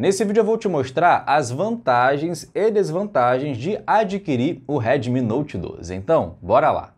Nesse vídeo eu vou te mostrar as vantagens e desvantagens de adquirir o Redmi Note 12. Então, bora lá!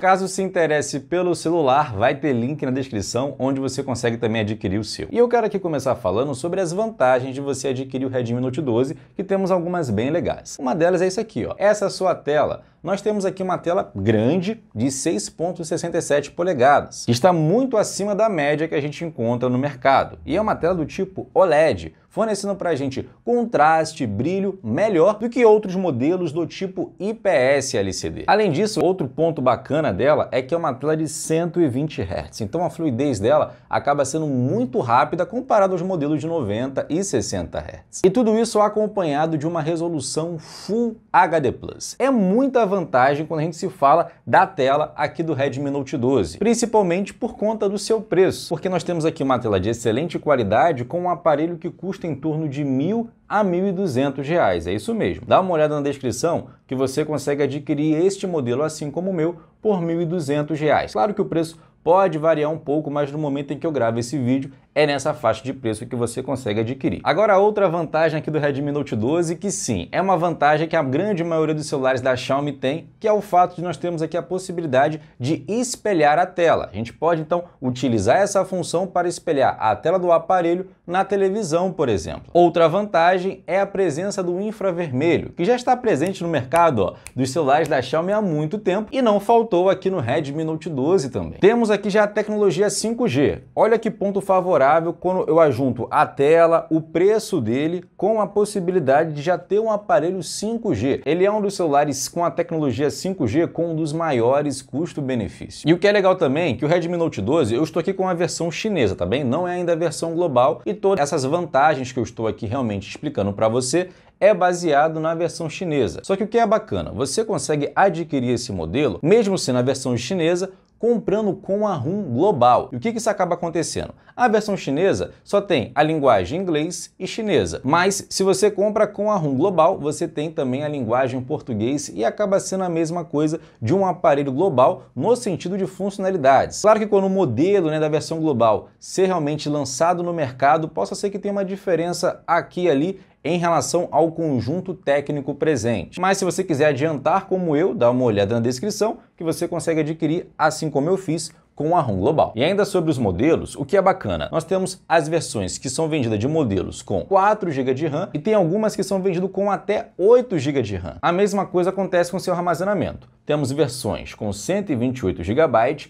Caso se interesse pelo celular, vai ter link na descrição onde você consegue também adquirir o seu. E eu quero aqui começar falando sobre as vantagens de você adquirir o Redmi Note 12, que temos algumas bem legais. Uma delas é isso aqui, ó. Essa é sua tela nós temos aqui uma tela grande de 6.67 polegadas, que está muito acima da média que a gente encontra no mercado. E é uma tela do tipo OLED, fornecendo para a gente contraste, brilho melhor do que outros modelos do tipo IPS LCD. Além disso, outro ponto bacana dela é que é uma tela de 120 Hz, então a fluidez dela acaba sendo muito rápida comparado aos modelos de 90 e 60 Hz. E tudo isso acompanhado de uma resolução Full HD+. É muita vantagem quando a gente se fala da tela aqui do Redmi Note 12, principalmente por conta do seu preço, porque nós temos aqui uma tela de excelente qualidade com um aparelho que custa em torno de mil a R$ 1.200. É isso mesmo. Dá uma olhada na descrição que você consegue adquirir este modelo assim como o meu por R$ 1.200. Claro que o preço pode variar um pouco, mas no momento em que eu gravo esse vídeo, é nessa faixa de preço que você consegue adquirir. Agora, outra vantagem aqui do Redmi Note 12, que sim, é uma vantagem que a grande maioria dos celulares da Xiaomi tem, que é o fato de nós termos aqui a possibilidade de espelhar a tela. A gente pode, então, utilizar essa função para espelhar a tela do aparelho na televisão, por exemplo. Outra vantagem é a presença do infravermelho, que já está presente no mercado ó, dos celulares da Xiaomi há muito tempo e não faltou aqui no Redmi Note 12 também. Temos aqui já a tecnologia 5G. Olha que ponto favorável considerável quando eu ajunto a tela, o preço dele, com a possibilidade de já ter um aparelho 5G. Ele é um dos celulares com a tecnologia 5G com um dos maiores custo-benefício. E o que é legal também, que o Redmi Note 12, eu estou aqui com a versão chinesa, tá bem? Não é ainda a versão global e todas essas vantagens que eu estou aqui realmente explicando para você é baseado na versão chinesa. Só que o que é bacana, você consegue adquirir esse modelo, mesmo sendo a versão chinesa, comprando com a RUM global. E o que, que isso acaba acontecendo? A versão chinesa só tem a linguagem inglês e chinesa, mas se você compra com a RUM global, você tem também a linguagem português e acaba sendo a mesma coisa de um aparelho global no sentido de funcionalidades. Claro que quando o modelo né, da versão global ser realmente lançado no mercado, possa ser que tenha uma diferença aqui e ali em relação ao conjunto técnico presente. Mas se você quiser adiantar como eu, dá uma olhada na descrição que você consegue adquirir, assim como eu fiz, com a ROM Global. E ainda sobre os modelos, o que é bacana, nós temos as versões que são vendidas de modelos com 4 GB de RAM e tem algumas que são vendidas com até 8 GB de RAM. A mesma coisa acontece com seu armazenamento. Temos versões com 128 GB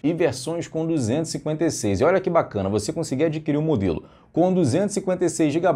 e versões com 256. E olha que bacana, você conseguir adquirir o um modelo com 256 GB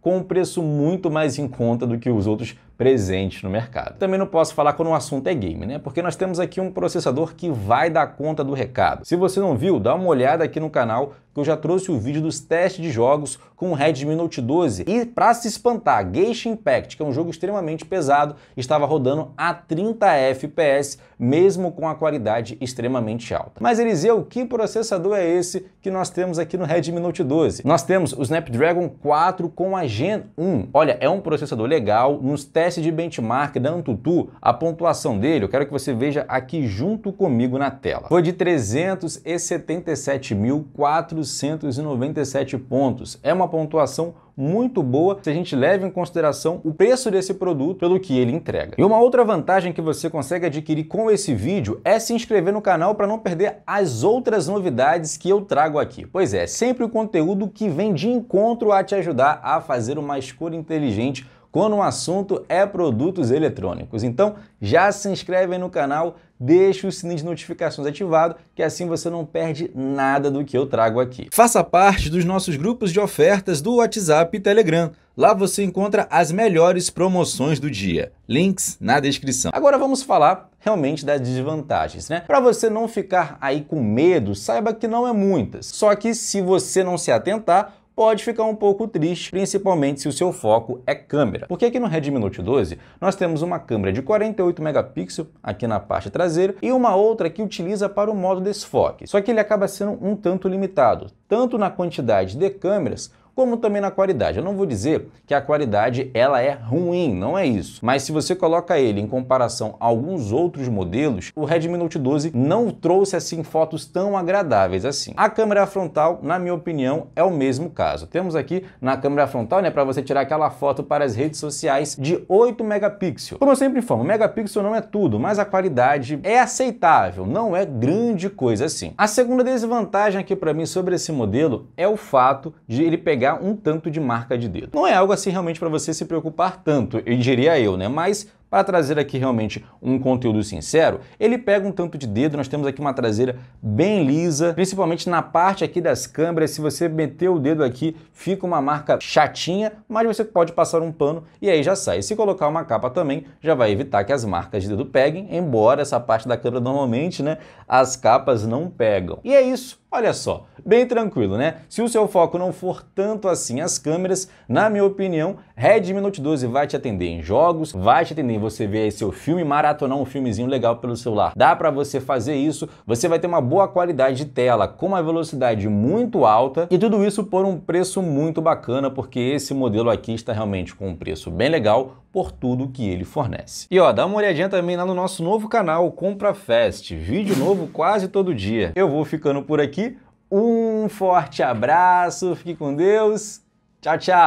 com um preço muito mais em conta do que os outros presentes no mercado. Também não posso falar quando o assunto é game, né? Porque nós temos aqui um processador que vai dar conta do recado. Se você não viu, dá uma olhada aqui no canal que eu já trouxe o vídeo dos testes de jogos com o Redmi Note 12. E para se espantar, Genshin Impact, que é um jogo extremamente pesado, estava rodando a 30 FPS, mesmo com a qualidade extremamente alta. Mas Eliseu, que processador é esse que nós temos aqui no Redmi Note 12? Nós temos o Snapdragon 4 com a Gen 1. Olha, é um processador legal, nos testes de benchmark da Antutu, a pontuação dele, eu quero que você veja aqui junto comigo na tela. Foi de 377.400 497 pontos. É uma pontuação muito boa se a gente leva em consideração o preço desse produto pelo que ele entrega. E uma outra vantagem que você consegue adquirir com esse vídeo é se inscrever no canal para não perder as outras novidades que eu trago aqui. Pois é, sempre o conteúdo que vem de encontro a te ajudar a fazer uma escolha inteligente quando o assunto é produtos eletrônicos. Então, já se inscreve aí no canal, deixa o sininho de notificações ativado, que assim você não perde nada do que eu trago aqui. Faça parte dos nossos grupos de ofertas do WhatsApp e Telegram. Lá você encontra as melhores promoções do dia. Links na descrição. Agora vamos falar realmente das desvantagens, né? Para você não ficar aí com medo, saiba que não é muitas. Só que se você não se atentar, pode ficar um pouco triste, principalmente se o seu foco é câmera. Porque aqui no Redmi Note 12 nós temos uma câmera de 48 megapixels aqui na parte traseira e uma outra que utiliza para o modo desfoque. Só que ele acaba sendo um tanto limitado, tanto na quantidade de câmeras como também na qualidade. Eu não vou dizer que a qualidade ela é ruim, não é isso. Mas se você coloca ele em comparação a alguns outros modelos, o Redmi Note 12 não trouxe assim fotos tão agradáveis assim. A câmera frontal, na minha opinião, é o mesmo caso. Temos aqui na câmera frontal, né, para você tirar aquela foto para as redes sociais de 8 megapixels. Como eu sempre informo, megapixel não é tudo, mas a qualidade é aceitável, não é grande coisa assim. A segunda desvantagem aqui para mim sobre esse modelo é o fato de ele pegar pegar um tanto de marca de dedo. Não é algo assim realmente para você se preocupar tanto, eu diria eu, né? Mas para trazer aqui realmente um conteúdo sincero, ele pega um tanto de dedo, nós temos aqui uma traseira bem lisa, principalmente na parte aqui das câmeras, se você meter o dedo aqui, fica uma marca chatinha, mas você pode passar um pano e aí já sai. se colocar uma capa também, já vai evitar que as marcas de dedo peguem, embora essa parte da câmera normalmente, né, as capas não pegam. E é isso. Olha só, bem tranquilo, né? Se o seu foco não for tanto assim as câmeras, na minha opinião, Redmi Note 12 vai te atender em jogos, vai te atender em você ver seu filme, maratonar um filmezinho legal pelo celular. Dá para você fazer isso, você vai ter uma boa qualidade de tela, com uma velocidade muito alta e tudo isso por um preço muito bacana, porque esse modelo aqui está realmente com um preço bem legal por tudo que ele fornece. E ó, dá uma olhadinha também lá no nosso novo canal Compra Fest, vídeo novo quase todo dia. Eu vou ficando por aqui, um forte abraço, fique com Deus, tchau, tchau!